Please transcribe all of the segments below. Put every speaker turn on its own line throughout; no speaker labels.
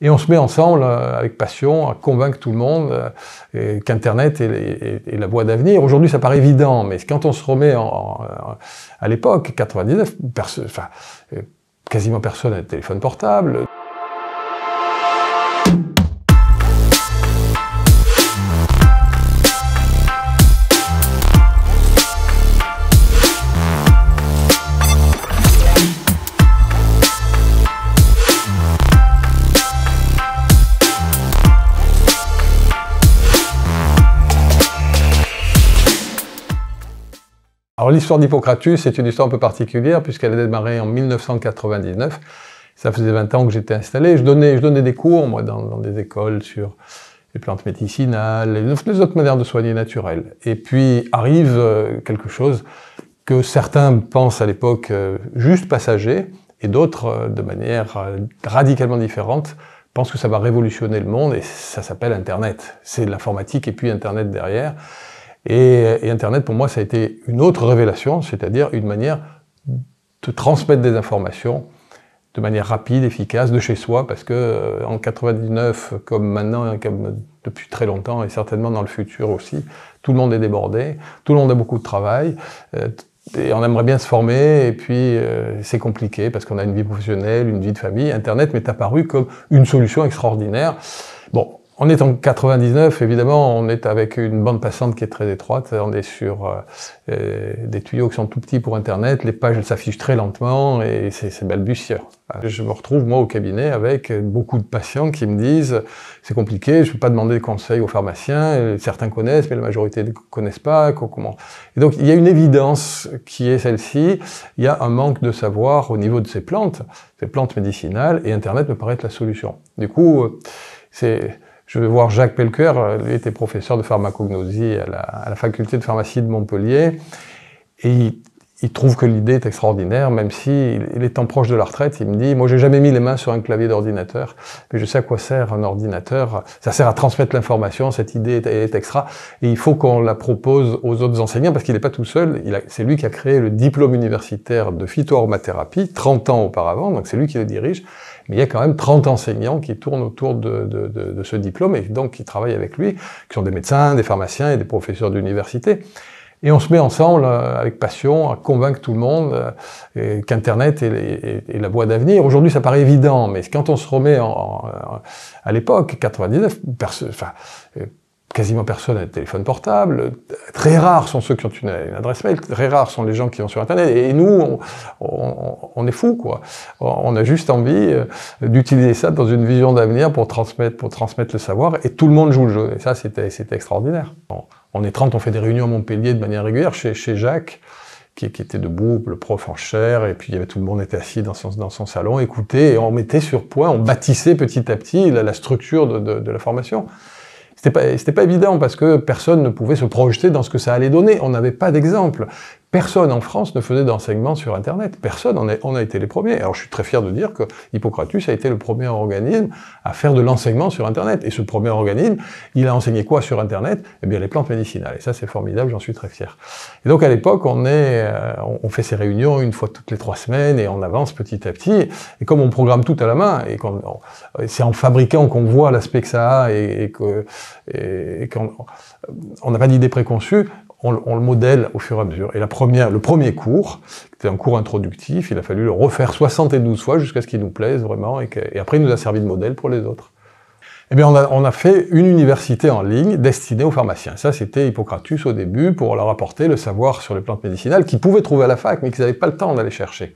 Et on se met ensemble, euh, avec passion, à convaincre tout le monde euh, qu'Internet est, la voie d'avenir. Aujourd'hui, ça paraît évident, mais quand on se remet euh, à l'époque, 99, quasiment personne n'a de téléphone portable. Alors l'histoire d'Hippocratus, c'est une histoire un peu particulière puisqu'elle a démarré en 1999. Ça faisait 20 ans que j'étais installé. Je donnais, des cours, moi, dans, des écoles sur les plantes médicinales, les, les autres manières de soigner naturelles. Et puis arrive euh, quelque chose que certains pensent à l'époque euh, juste passager et d'autres, euh, de manière radicalement différente, pensent que ça va révolutionner le monde et ça s'appelle Internet. C'est l'informatique et puis Internet derrière. Euh, et, Internet, pour moi, ça a été une autre révélation, c'est-à-dire une manière de transmettre des informations de manière rapide, efficace, de chez soi, parce que euh, en 99, comme maintenant, hein, comme depuis très longtemps, et certainement dans le futur aussi, tout le monde est débordé, tout le monde a beaucoup de travail, euh, et on aimerait bien se former, et puis c'est compliqué parce qu'on a une vie professionnelle, une vie de famille. Internet m'est apparu comme une solution extraordinaire. Bon, on est en 99, évidemment, on est avec une bande passante qui est très étroite, on est sur euh, euh, des tuyaux qui sont tout petits pour Internet, les pages s'affichent très lentement et c'est balbutieux. Je me retrouve, moi, au cabinet avec beaucoup de patients qui me disent « c'est compliqué, je ne peux pas demander de conseils aux pharmaciens, certains connaissent, mais la majorité ne connaissent pas, comment ?» Et donc, il y a une évidence qui est celle-ci, il y a un manque de savoir au niveau de ces plantes, ces plantes médicinales, et Internet me paraît être la solution. Du coup, euh, c'est je vais voir Jacques Pelker, lui euh, était professeur de pharmacognosie à la, faculté de pharmacie de Montpellier, et il, trouve que l'idée est extraordinaire, même si il, est en proche de la retraite, il me dit, moi j'ai jamais mis les mains sur un clavier d'ordinateur, mais je sais à quoi sert un ordinateur, ça sert à transmettre l'information, cette idée est, extra, et il faut qu'on la propose aux autres enseignants, parce qu'il n'est pas tout seul, c'est lui qui a créé le diplôme universitaire de phytoaromathérapie, 30 ans auparavant, donc c'est lui qui le dirige, mais il y a quand même 30 enseignants qui tournent autour de, ce diplôme et donc qui travaillent avec lui, qui sont des médecins, des pharmaciens et des professeurs d'université. Et on se met ensemble, euh, avec passion, à convaincre tout le monde euh, qu'Internet est, la voie d'avenir. Aujourd'hui, ça paraît évident, mais quand on se remet à l'époque, 99, enfin, euh, quasiment personne a de téléphone portable, très rares sont ceux qui ont une, adresse mail, très rares sont les gens qui vont sur Internet, et, nous, on, est fous, quoi. On a juste envie euh, d'utiliser ça dans une vision d'avenir pour transmettre, pour transmettre le savoir, et tout le monde joue le jeu, et ça, c'était extraordinaire. On, est 30, on fait des réunions à Montpellier de manière régulière, chez, Jacques, qui, était debout, le prof en chair, et puis il y avait, tout le monde était assis dans son, salon, écoutait, et on mettait sur point, on bâtissait petit à petit la, structure de la formation. C'était pas, pas évident parce que personne ne pouvait se projeter dans ce que ça allait donner. On n'avait pas d'exemple. Personne en France ne faisait d'enseignement sur Internet. Personne. On a, été les premiers. Alors je suis très fier de dire que Hippocratus a été le premier organisme à faire de l'enseignement sur Internet. Et ce premier organisme, il a enseigné quoi sur Internet Eh bien les plantes médicinales. Et ça c'est formidable, j'en suis très fier. Et donc à l'époque, euh, on, on fait ces réunions une fois toutes les trois semaines et on avance petit à petit. Et comme on programme tout à la main, et c'est en fabriquant qu'on voit l'aspect que ça a et, et qu'on n'a pas d'idée préconçue, on, le modèle au fur et à mesure. Et la première, le premier cours, c'était un cours introductif, il a fallu le refaire 72 fois jusqu'à ce qu'il nous plaise vraiment, et, après il nous a servi de modèle pour les autres. Eh bien, on a, on a fait une université en ligne destinée aux pharmaciens. Ça, c'était Hippocratus au début, pour leur apporter le savoir sur les plantes médicinales qu'ils pouvaient trouver à la fac, mais qu'ils n'avaient pas le temps d'aller chercher.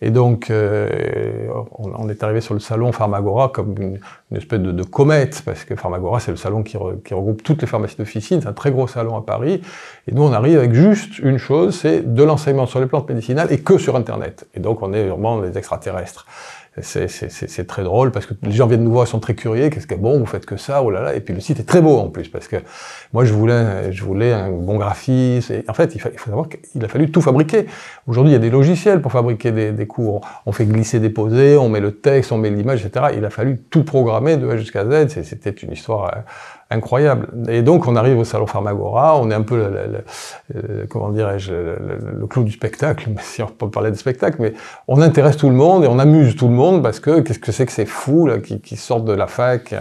Et donc, euh, on, est arrivé sur le salon Pharmagora comme une, espèce de, comète, parce que Pharmagora, c'est le salon qui, regroupe toutes les pharmacies d'officine, c'est un très gros salon à Paris. Et nous, on arrive avec juste une chose, c'est de l'enseignement sur les plantes médicinales et que sur Internet. Et donc, on est vraiment des extraterrestres c'est très drôle parce que les gens viennent nous voir, ils sont très curieux. Qu'est-ce que bon, vous faites que ça, oh là là. Et puis le site est très beau en plus parce que moi je voulais, je voulais un bon graphiste. Et en fait, il, faut savoir qu'il a fallu tout fabriquer. Aujourd'hui, il y a des logiciels pour fabriquer des, des cours. On fait glisser, déposer, on met le texte, on met l'image, etc. Il a fallu tout programmer de A jusqu'à Z. C'était une histoire euh, incroyable. Et donc, on arrive au salon Pharmagora, on est un peu, le, euh, comment dirais-je, le, clou du spectacle, si on peut parler de spectacle, mais on intéresse tout le monde et on amuse tout le monde parce que qu'est-ce que c'est que ces fous là, qui, sortent de la fac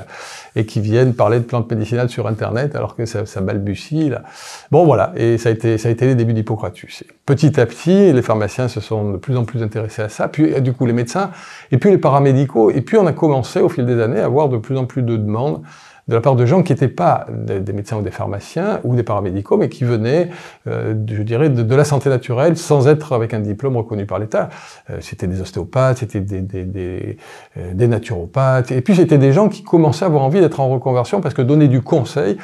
et qui viennent parler de plantes médicinales sur Internet alors que ça, ça balbutie. Là. Bon, voilà, et ça a été, ça a été les débuts d'Hippocratus. Petit à petit, les pharmaciens se sont de plus en plus intéressés à ça, puis du coup les médecins, et puis les paramédicaux, et puis on a commencé au fil des années à avoir de plus en plus de demandes de la part de gens qui n'étaient pas des médecins ou des pharmaciens ou des paramédicaux, mais qui venaient, euh, je dirais, de, la santé naturelle sans être avec un diplôme reconnu par l'État. Euh, c'était des ostéopathes, c'était euh, des, naturopathes, et puis c'était des gens qui commençaient à avoir envie d'être en reconversion parce que donner du conseil,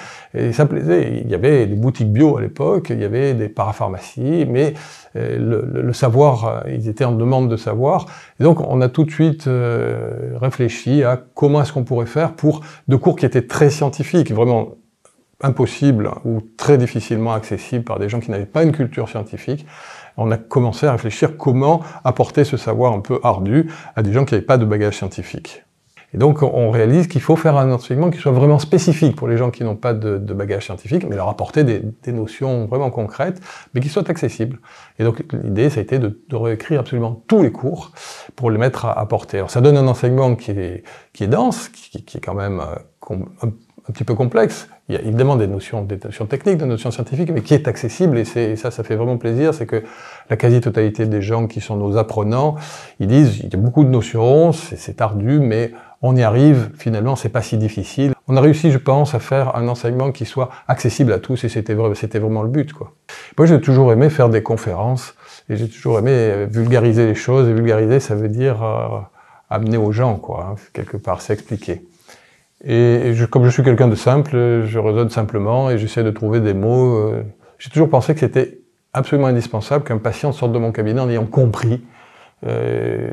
ça plaisait. Il y avait des boutiques bio à l'époque, il y avait des parapharmacies, mais le, savoir, ils étaient en demande de savoir. donc on a tout de suite réfléchi à comment est-ce qu'on pourrait faire pour de cours qui étaient très scientifique, vraiment impossible ou très difficilement accessible par des gens qui n'avaient pas une culture scientifique. On a commencé à réfléchir comment apporter ce savoir un peu ardu à des gens qui n'avaient pas de bagage scientifique. Et donc, on réalise qu'il faut faire un enseignement qui soit vraiment spécifique pour les gens qui n'ont pas de, bagages bagage scientifique, mais leur apporter des, notions vraiment concrètes, mais qui soient accessibles. Et donc, l'idée, ça a été de, réécrire absolument tous les cours pour les mettre à, apporter. Alors, ça donne un enseignement qui est, dense, qui est quand même euh, un, petit peu complexe. Il y a évidemment des notions, des notions techniques, des notions scientifiques, mais qui est accessible, et, ça, ça fait vraiment plaisir, c'est que la quasi-totalité des gens qui sont nos apprenants, ils disent, il y a beaucoup de notions, c'est, ardu, mais on y arrive, finalement, c'est pas si difficile. On a réussi, je pense, à faire un enseignement qui soit accessible à tous, et c'était, c'était vraiment le but, quoi. Moi, j'ai toujours aimé faire des conférences, et j'ai toujours aimé euh, vulgariser les choses, et vulgariser, ça veut dire euh, amener aux gens, quoi, hein, quelque part, s'expliquer. Et comme je suis quelqu'un de simple, je raisonne simplement et j'essaie de trouver des mots. Euh, j'ai toujours pensé que c'était absolument indispensable qu'un patient sorte de mon cabinet en ayant compris. Euh,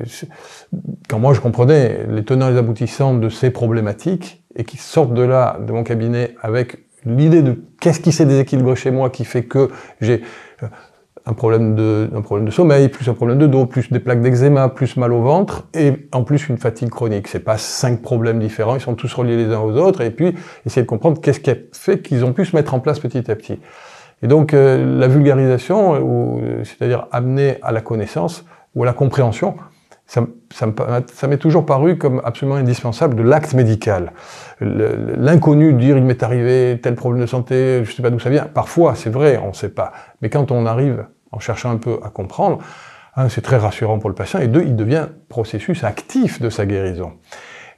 quand moi je comprenais les tenants et les aboutissants de ces problématiques et qu'ils sortent de là, de mon cabinet, avec l'idée de qu'est-ce qui s'est déséquilibré chez moi qui fait que j'ai un problème, de, un problème de sommeil, plus un problème de dos, plus des plaques d'eczéma, plus mal au ventre, et en plus une fatigue chronique. C'est pas cinq problèmes différents, ils sont tous reliés les uns aux autres, et puis essayer de comprendre qu'est-ce qui a fait qu'ils ont pu se mettre en place petit à petit. Et donc euh, la vulgarisation, euh, euh, c'est-à-dire amener à la connaissance ou à la compréhension, ça, ça m'est toujours paru comme absolument indispensable de l'acte médical. L'inconnu, dire il m'est arrivé tel problème de santé, je ne sais pas d'où ça vient, parfois c'est vrai, on ne sait pas. Mais quand on arrive en cherchant un peu à comprendre, un, hein, c'est très rassurant pour le patient, et deux, il devient processus actif de sa guérison.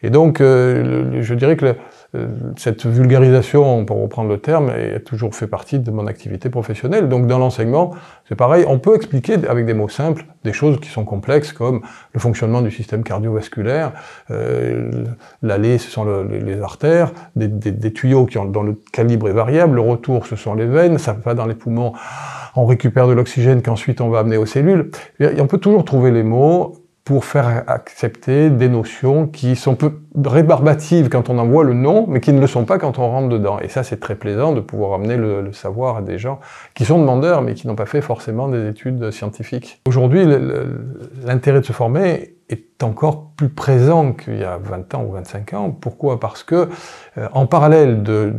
Et donc, euh, je dirais que le, euh, cette vulgarisation, pour reprendre le terme, a toujours fait partie de mon activité professionnelle. Donc dans l'enseignement, c'est pareil, on peut expliquer avec des mots simples des choses qui sont complexes comme le fonctionnement du système cardiovasculaire, euh, l'allée ce sont les, artères, des, tuyaux qui ont, dont le calibre est variable, le retour ce sont les veines, ça va dans les poumons, on récupère de l'oxygène qu'ensuite on va amener aux cellules. on peut toujours trouver les mots pour faire accepter des notions qui sont peu rébarbatives quand on en voit le nom, mais qui ne le sont pas quand on rentre dedans. Et ça, c'est très plaisant de pouvoir amener le, savoir à des gens qui sont demandeurs, mais qui n'ont pas fait forcément des études scientifiques. Aujourd'hui, l'intérêt de se former est encore plus présent qu'il y a 20 ans ou 25 ans. Pourquoi Parce que, euh, en parallèle de,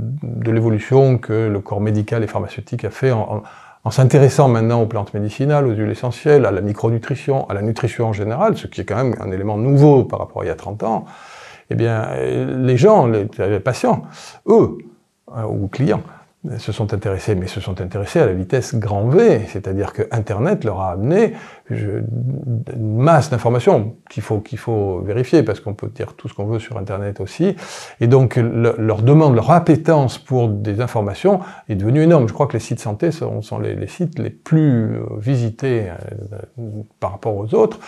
l'évolution que le corps médical et pharmaceutique a fait en en s'intéressant maintenant aux plantes médicinales, aux huiles essentielles, à la micronutrition, à la nutrition en général, ce qui est quand même un élément nouveau par rapport à il y a 30 ans, eh bien, les gens, les, patients, eux, euh, ou clients, se sont intéressés, mais se sont intéressés à la vitesse grand V, c'est-à-dire que Internet leur a amené une masse d'informations qu'il faut, qu'il faut vérifier, parce qu'on peut dire tout ce qu'on veut sur Internet aussi, et donc leur demande, leur appétence pour des informations est devenue énorme. Je crois que les sites santé sont, les, sites les plus euh, visités euh, par rapport aux autres,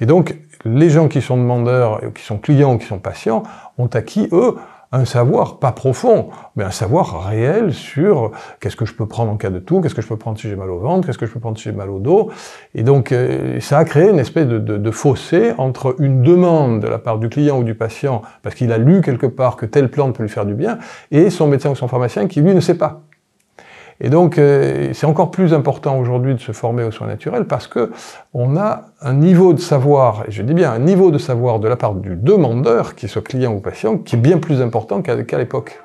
et donc les gens qui sont demandeurs, qui sont clients, qui sont patients, ont acquis, eux, un savoir, pas profond, mais un savoir réel sur qu'est-ce que je peux prendre en cas de tout, qu'est-ce que je peux prendre si j'ai mal au ventre, qu'est-ce que je peux prendre si j'ai mal au dos. Et donc, euh, ça a créé une espèce de, de, de, fossé entre une demande de la part du client ou du patient, parce qu'il a lu quelque part que telle plante peut lui faire du bien, et son médecin ou son pharmacien qui, lui, ne sait pas. Et donc, euh, c'est encore plus important aujourd'hui de se former aux soins naturels parce que on a un niveau de savoir, et je dis bien un niveau de savoir de la part du demandeur, qui soit client ou patient, qui est bien plus important qu'à l'époque.